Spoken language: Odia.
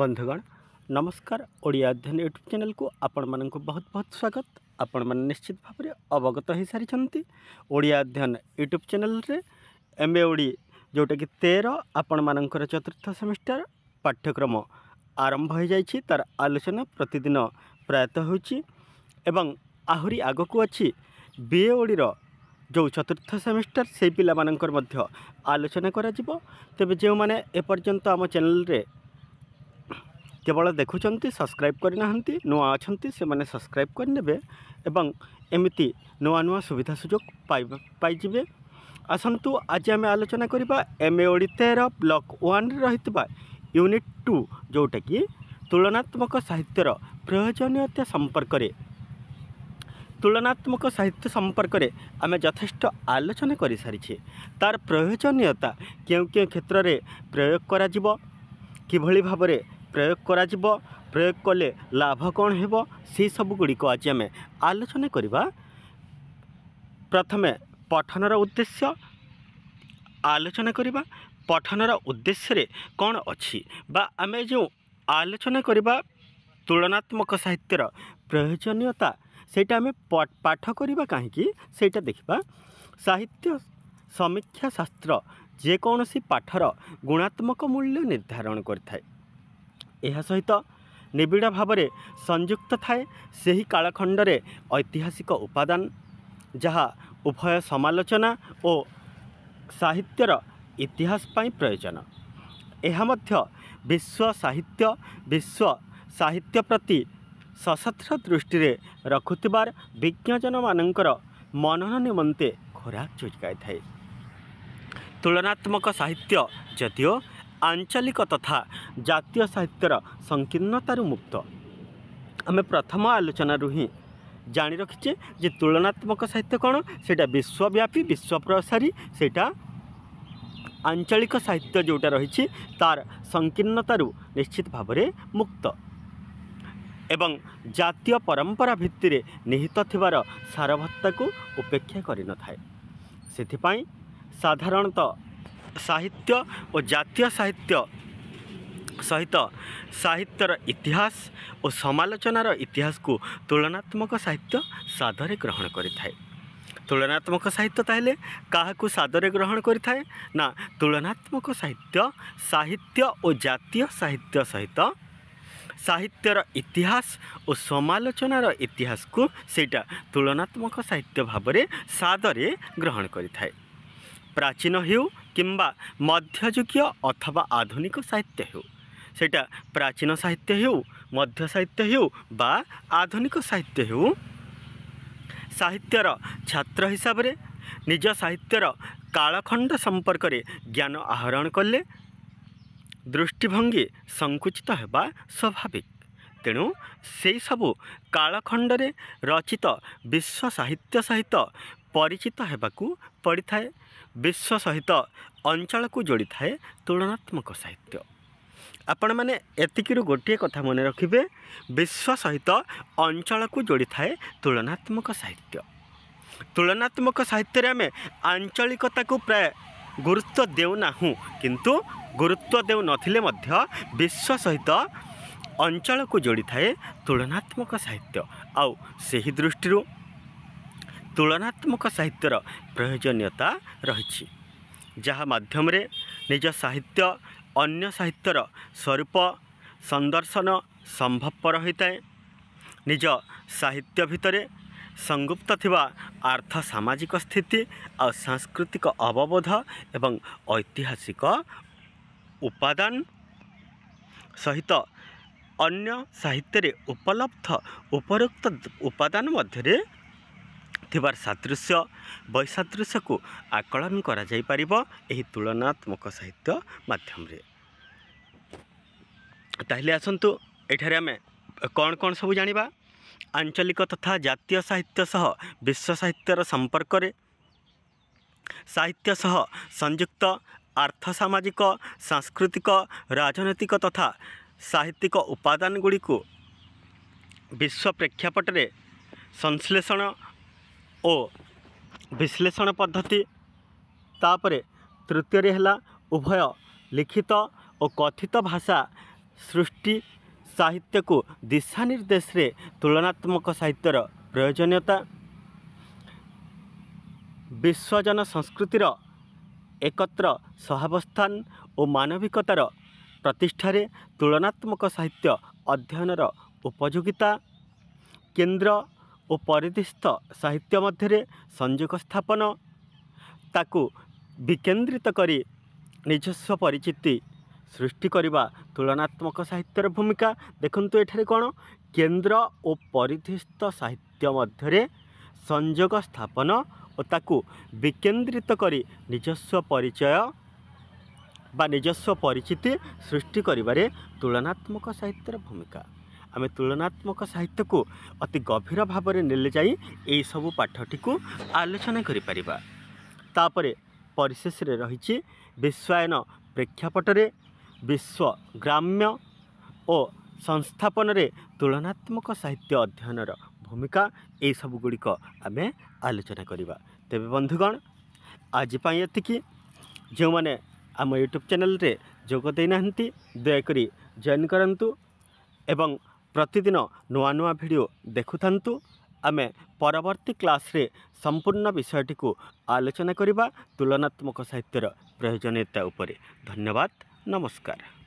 বন্ধুগণ নমস্কার ଓଡ଼ିଆ ଅଧ୍ୟୟନ ୟୁଟ୍ୟୁବ୍ ଚ୍ୟାନେଲ୍କୁ ଆପଣମାନଙ୍କୁ ବହୁତ ବହୁତ ସ୍ୱାଗତ ଆପଣମାନେ ନିଶ୍ଚିତ ଭାବରେ ଅବଗତ ହୋଇସାରିଛନ୍ତି ଓଡ଼ିଆ ଅଧ୍ୟୟନ ୟୁଟ୍ୟୁବ୍ ଚ୍ୟାନେଲ୍ରେ ଏମ୍ ଏ ଓଡ଼ି ଯେଉଁଟାକି ତେର ଆପଣମାନଙ୍କର ଚତୁର୍ଥ ସେମିଷ୍ଟାର ପାଠ୍ୟକ୍ରମ ଆରମ୍ଭ ହୋଇଯାଇଛି ତା'ର ଆଲୋଚନା ପ୍ରତିଦିନ ପ୍ରାୟତଃ ହେଉଛି ଏବଂ ଆହୁରି ଆଗକୁ ଅଛି ବିଏ ଓଡ଼ିର ଯେଉଁ ଚତୁର୍ଥ ସେମିଷ୍ଟାର ସେଇ ପିଲାମାନଙ୍କର ମଧ୍ୟ ଆଲୋଚନା କରାଯିବ ତେବେ ଯେଉଁମାନେ ଏପର୍ଯ୍ୟନ୍ତ ଆମ ଚ୍ୟାନେଲ୍ରେ କେବଳ ଦେଖୁଛନ୍ତି ସବସ୍କ୍ରାଇବ୍ କରିନାହାନ୍ତି ନୂଆ ଅଛନ୍ତି ସେମାନେ ସବସ୍କ୍ରାଇବ୍ କରିନେବେ ଏବଂ ଏମିତି ନୂଆ ନୂଆ ସୁବିଧା ସୁଯୋଗ ପାଇଯିବେ ଆସନ୍ତୁ ଆଜି ଆମେ ଆଲୋଚନା କରିବା ଏମ୍ ଏ ଓଡ଼ିତାର ବ୍ଲକ୍ ୱାନ୍ରେ ରହିଥିବା ୟୁନିଟ୍ ଟୁ ଯେଉଁଟାକି ତୁଳନାତ୍ମକ ସାହିତ୍ୟର ପ୍ରୟୋଜନୀୟତା ସମ୍ପର୍କରେ ତୁଳନାତ୍ମକ ସାହିତ୍ୟ ସମ୍ପର୍କରେ ଆମେ ଯଥେଷ୍ଟ ଆଲୋଚନା କରିସାରିଛେ ତା'ର ପ୍ରୟୋଜନୀୟତା କେଉଁ କେଉଁ କ୍ଷେତ୍ରରେ ପ୍ରୟୋଗ କରାଯିବ କିଭଳି ଭାବରେ ପ୍ରୟୋଗ କରାଯିବ ପ୍ରୟୋଗ କଲେ ଲାଭ କ'ଣ ହେବ ସେସବୁ ଗୁଡ଼ିକ ଆଜି ଆମେ ଆଲୋଚନା କରିବା ପ୍ରଥମେ ପଠନର ଉଦ୍ଦେଶ୍ୟ ଆଲୋଚନା କରିବା ପଠନର ଉଦ୍ଦେଶ୍ୟରେ କ'ଣ ଅଛି ବା ଆମେ ଯେଉଁ ଆଲୋଚନା କରିବା ତୁଳନାତ୍ମକ ସାହିତ୍ୟର ପ୍ରୟୋଜନୀୟତା ସେଇଟା ଆମେ ପାଠ କରିବା କାହିଁକି ସେଇଟା ଦେଖିବା ସାହିତ୍ୟ ସମୀକ୍ଷା ଶାସ୍ତ୍ର ଯେକୌଣସି ପାଠର ଗୁଣାତ୍ମକ ମୂଲ୍ୟ ନିର୍ଦ୍ଧାରଣ କରିଥାଏ ଏହା ସହିତ ନିବିଡ଼ ଭାବରେ ସଂଯୁକ୍ତ ଥାଏ ସେହି କାଳଖଣ୍ଡରେ ଐତିହାସିକ ଉପାଦାନ ଯାହା ଉଭୟ ସମାଲୋଚନା ଓ ସାହିତ୍ୟର ଇତିହାସ ପାଇଁ ପ୍ରୟୋଜନ ଏହା ମଧ୍ୟ ବିଶ୍ୱ ସାହିତ୍ୟ ବିଶ୍ୱ ସାହିତ୍ୟ ପ୍ରତି ସଶସ୍ତ୍ର ଦୃଷ୍ଟିରେ ରଖୁଥିବାର ବିଜ୍ଞଜନମାନଙ୍କର ମନନ ନିମନ୍ତେ ଖୋରାକ ଯୋଗାଇଥାଏ ତୁଳନାତ୍ମକ ସାହିତ୍ୟ ଯଦିଓ আঞ্চলিক তথা জাতীয় সাহিত্যর সংকীর্ণতার মুক্ত আমি প্রথম আলোচনার হি জানি রাখিছে যে তুলনাত্মক সাহিত্য কোণ সেটা বিশ্বব্যাপী বিশ্বপ্রসারী সেটা আঞ্চলিক সাহিত্য যেটা রয়েছে তার সংকীর্ণতার নিশ্চিত ভাবে মুক্ত এবং জাতীয় পরম্পরা ভিত্তিরে নিহিত থার সারভত্তা উপেক্ষা করে নথায় সেপাই সাধারণত ସାହିତ୍ୟ ଓ ଜାତୀୟ ସାହିତ୍ୟ ସହିତ ସାହିତ୍ୟର ଇତିହାସ ଓ ସମାଲୋଚନାର ଇତିହାସକୁ ତୁଳନାତ୍ମକ ସାହିତ୍ୟ ସାଧାରେ ଗ୍ରହଣ କରିଥାଏ ତୁଳନାତ୍ମକ ସାହିତ୍ୟ ତାହେଲେ କାହାକୁ ସାଦରେ ଗ୍ରହଣ କରିଥାଏ ନା ତୁଳନାତ୍ମକ ସାହିତ୍ୟ ସାହିତ୍ୟ ଓ ଜାତୀୟ ସାହିତ୍ୟ ସହିତ ସାହିତ୍ୟର ଇତିହାସ ଓ ସମାଲୋଚନାର ଇତିହାସକୁ ସେଇଟା ତୁଳନାତ୍ମକ ସାହିତ୍ୟ ଭାବରେ ସାଦରେ ଗ୍ରହଣ କରିଥାଏ ପ୍ରାଚୀନ ହେଉ କିମ୍ବା ମଧ୍ୟଯୁଗୀୟ ଅଥବା ଆଧୁନିକ ସାହିତ୍ୟ ହେଉ ସେଇଟା ପ୍ରାଚୀନ ସାହିତ୍ୟ ହେଉ ମଧ୍ୟ ସାହିତ୍ୟ ହେଉ ବା ଆଧୁନିକ ସାହିତ୍ୟ ହେଉ ସାହିତ୍ୟର ଛାତ୍ର ହିସାବରେ ନିଜ ସାହିତ୍ୟର କାଳଖଣ୍ଡ ସମ୍ପର୍କରେ ଜ୍ଞାନ ଆହରଣ କଲେ ଦୃଷ୍ଟିଭଙ୍ଗୀ ସଙ୍କୁଚିତ ହେବା ସ୍ୱାଭାବିକ ତେଣୁ ସେହିସବୁ କାଳଖଣ୍ଡରେ ରଚିତ ବିଶ୍ୱ ସାହିତ୍ୟ ସହିତ ପରିଚିତ ହେବାକୁ ପଡ଼ିଥାଏ ବିଶ୍ୱ ସହିତ ଅଞ୍ଚଳକୁ ଯୋଡ଼ିଥାଏ ତୁଳନାତ୍ମକ ସାହିତ୍ୟ ଆପଣମାନେ ଏତିକିରୁ ଗୋଟିଏ କଥା ମନେ ରଖିବେ ବିଶ୍ୱ ସହିତ ଅଞ୍ଚଳକୁ ଯୋଡ଼ିଥାଏ ତୁଳନାତ୍ମକ ସାହିତ୍ୟ ତୁଳନାତ୍ମକ ସାହିତ୍ୟରେ ଆମେ ଆଞ୍ଚଳିକତାକୁ ପ୍ରାୟ ଗୁରୁତ୍ୱ ଦେଉନାହୁଁ କିନ୍ତୁ ଗୁରୁତ୍ୱ ଦେଉନଥିଲେ ମଧ୍ୟ ବିଶ୍ୱ ସହିତ ଅଞ୍ଚଳକୁ ଯୋଡ଼ିଥାଏ ତୁଳନାତ୍ମକ ସାହିତ୍ୟ ଆଉ ସେହି ଦୃଷ୍ଟିରୁ ତୁଳନାତ୍ମକ ସାହିତ୍ୟର ପ୍ରୟୋଜନୀୟତା ରହିଛି ଯାହା ମାଧ୍ୟମରେ ନିଜ ସାହିତ୍ୟ ଅନ୍ୟ ସାହିତ୍ୟର ସ୍ୱରୂପ ସନ୍ଦର୍ଶନ ସମ୍ଭବପର ହୋଇଥାଏ ନିଜ ସାହିତ୍ୟ ଭିତରେ ସଂଗୁପ୍ତ ଥିବା ଆର୍ଥ ସାମାଜିକ ସ୍ଥିତି ଆଉ ସାଂସ୍କୃତିକ ଅବବୋଧ ଏବଂ ଐତିହାସିକ ଉପାଦାନ ସହିତ ଅନ୍ୟ ସାହିତ୍ୟରେ ଉପଲବ୍ଧ ଉପରୋକ୍ତ ଉପାଦାନ ମଧ୍ୟରେ ଥିବାର ସାଦୃଶ୍ୟ ବୈସାଦୃଶ୍ୟକୁ ଆକଳନ କରାଯାଇପାରିବ ଏହି ତୁଳନାତ୍ମକ ସାହିତ୍ୟ ମାଧ୍ୟମରେ ତାହେଲେ ଆସନ୍ତୁ ଏଠାରେ ଆମେ କ'ଣ କ'ଣ ସବୁ ଜାଣିବା ଆଞ୍ଚଳିକ ତଥା ଜାତୀୟ ସାହିତ୍ୟ ସହ ବିଶ୍ୱ ସାହିତ୍ୟର ସମ୍ପର୍କରେ ସାହିତ୍ୟ ସହ ସଂଯୁକ୍ତ ଆର୍ଥ ସାମାଜିକ ସାଂସ୍କୃତିକ ରାଜନୈତିକ ତଥା ସାହିତ୍ୟିକ ଉପାଦାନ ଗୁଡ଼ିକୁ ବିଶ୍ୱ ପ୍ରେକ୍ଷାପଟରେ ସଂଶ୍ଳେଷଣ ଓ ବିଶ୍ଳେଷଣ ପଦ୍ଧତି ତାପରେ ତୃତୀୟରେ ହେଲା ଉଭୟ ଲିଖିତ ଓ କଥିତ ଭାଷା ସୃଷ୍ଟି ସାହିତ୍ୟକୁ ଦିଶାନିର୍ଦ୍ଦେଶରେ ତୁଳନାତ୍ମକ ସାହିତ୍ୟର ପ୍ରୟୋଜନୀୟତା ବିଶ୍ୱଜନ ସଂସ୍କୃତିର ଏକତ୍ର ସହାବସ୍ଥାନ ଓ ମାନବିକତାର ପ୍ରତିଷ୍ଠାରେ ତୁଳନାତ୍ମକ ସାହିତ୍ୟ ଅଧ୍ୟୟନର ଉପଯୋଗିତା କେନ୍ଦ୍ର ଓ ପରିଦିଷ୍ଠ ସାହିତ୍ୟ ମଧ୍ୟରେ ସଂଯୋଗ ସ୍ଥାପନ ତାକୁ ବିକେନ୍ଦ୍ରିତ କରି ନିଜସ୍ୱ ପରିଚିତି ସୃଷ୍ଟି କରିବା ତୁଳନାତ୍ମକ ସାହିତ୍ୟର ଭୂମିକା ଦେଖନ୍ତୁ ଏଠାରେ କ'ଣ କେନ୍ଦ୍ର ଓ ପରିଦିଷ୍ଠ ସାହିତ୍ୟ ମଧ୍ୟରେ ସଂଯୋଗ ସ୍ଥାପନ ଓ ତାକୁ ବିକେନ୍ଦ୍ରିତ କରି ନିଜସ୍ୱ ପରିଚୟ ବା ନିଜସ୍ୱ ପରିଚିତି ସୃଷ୍ଟି କରିବାରେ ତୁଳନାତ୍ମକ ସାହିତ୍ୟର ଭୂମିକା ଆମେ ତୁଳନାତ୍ମକ ସାହିତ୍ୟକୁ ଅତି ଗଭୀର ଭାବରେ ନେଲେ ଯାଇ ଏହିସବୁ ପାଠଟିକୁ ଆଲୋଚନା କରିପାରିବା ତାପରେ ପରିଶେଷରେ ରହିଛି ବିଶ୍ୱୟନ ପ୍ରେକ୍ଷାପଟରେ ବିଶ୍ୱ ଗ୍ରାମ୍ୟ ଓ ସଂସ୍ଥାପନରେ ତୁଳନାତ୍ମକ ସାହିତ୍ୟ ଅଧ୍ୟୟନର ଭୂମିକା ଏହିସବୁ ଗୁଡ଼ିକ ଆମେ ଆଲୋଚନା କରିବା ତେବେ ବନ୍ଧୁଗଣ ଆଜି ପାଇଁ ଏତିକି ଯେଉଁମାନେ ଆମ ୟୁଟ୍ୟୁବ୍ ଚ୍ୟାନେଲ୍ରେ ଯୋଗ ଦେଇନାହାନ୍ତି ଦୟାକରି ଜଏନ୍ କରନ୍ତୁ ଏବଂ ପ୍ରତିଦିନ ନୂଆ ନୂଆ ଭିଡ଼ିଓ ଦେଖୁଥାନ୍ତୁ ଆମେ ପରବର୍ତ୍ତୀ କ୍ଲାସ୍ରେ ସମ୍ପୂର୍ଣ୍ଣ ବିଷୟଟିକୁ ଆଲୋଚନା କରିବା ତୁଳନାତ୍ମକ ସାହିତ୍ୟର ପ୍ରୟୋଜନୀୟତା ଉପରେ ଧନ୍ୟବାଦ ନମସ୍କାର